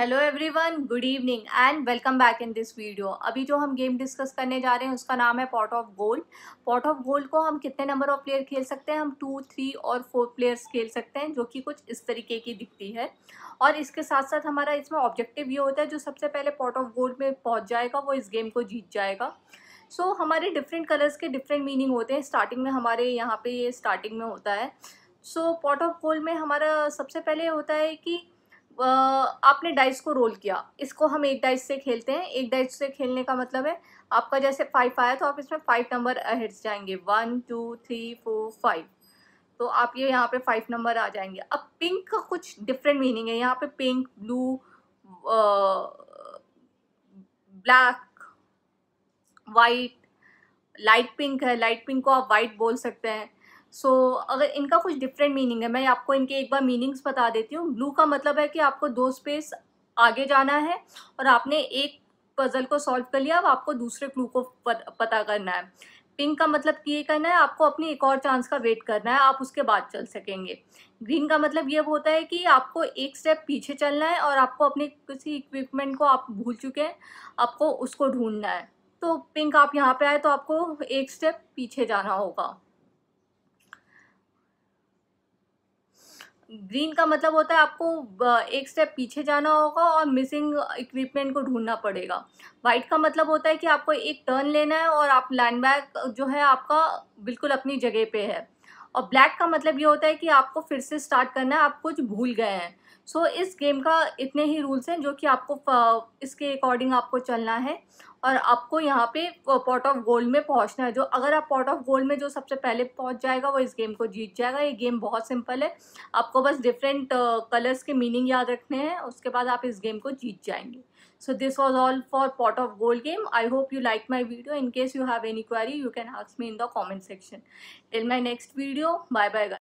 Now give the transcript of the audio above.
hello everyone good evening and welcome back in this video अभी जो हम game discuss करने जा रहे हैं उसका नाम है pot of gold pot of gold को हम कितने नंबर ऑफ प्लेयर खेल सकते हैं हम टू थ्री और फोर प्लेयर्स खेल सकते हैं जो कि कुछ इस तरीके की दिखती है और इसके साथ साथ हमारा इसमें ऑब्जेक्टिव ये होता है जो सबसे पहले पॉट ऑफ गोल्ड में पहुँच जाएगा वो इस गेम को जीत जाएगा सो so, हमारे डिफरेंट कलर्स के डिफरेंट मीनिंग होते हैं स्टार्टिंग में हमारे यहाँ पर ये स्टार्टिंग में होता है सो पॉट ऑफ गोल्ड में हमारा सबसे पहले होता है कि आपने डाइस को रोल किया इसको हम एक डाइस से खेलते हैं एक डाइस से खेलने का मतलब है आपका जैसे फाइव आया तो आप इसमें फाइव नंबर हिट्स जाएंगे one two three four five तो आप ये यहाँ पे फाइव नंबर आ जाएंगे अब पिंक का कुछ डिफरेंट मीनिंग है यहाँ पे pink blue black white light pink है लाइट पिंक को आप वाइट बोल सकते हैं सो so, अगर इनका कुछ डिफरेंट मीनिंग है मैं आपको इनके एक बार मीनिंग्स बता देती हूँ ब्लू का मतलब है कि आपको दो स्पेस आगे जाना है और आपने एक पजल को सॉल्व कर लिया अब आपको दूसरे क्लू को पता करना है पिंक का मतलब ये करना है आपको अपनी एक और चांस का वेट करना है आप उसके बाद चल सकेंगे ग्रीन का मतलब ये होता है कि आपको एक स्टेप पीछे चलना है और आपको अपने किसी इक्विपमेंट को आप भूल चुके हैं आपको उसको ढूंढना है तो पिंक आप यहाँ पे आए तो आपको एक स्टेप पीछे जाना होगा ग्रीन का मतलब होता है आपको एक स्टेप पीछे जाना होगा और मिसिंग इक्विपमेंट को ढूंढना पड़ेगा वाइट का मतलब होता है कि आपको एक टर्न लेना है और आप लैंड बैग जो है आपका बिल्कुल अपनी जगह पे है और ब्लैक का मतलब ये होता है कि आपको फिर से स्टार्ट करना है आप कुछ भूल गए हैं सो so, इस गेम का इतने ही रूल्स हैं जो कि आपको इसके अकॉर्डिंग आपको चलना है और आपको यहाँ पे पॉट ऑफ गोल्ड में पहुँचना है जो अगर आप पॉट ऑफ गोल्ड में जो सबसे पहले पहुँच जाएगा वो इस गेम को जीत जाएगा ये गेम बहुत सिंपल है आपको बस डिफरेंट कलर्स के मीनिंग याद रखने हैं उसके बाद आप इस गेम को जीत जाएंगे so this was all for pot of gold game I hope you like my video in case you have any query you can ask me in the comment section till my next video bye bye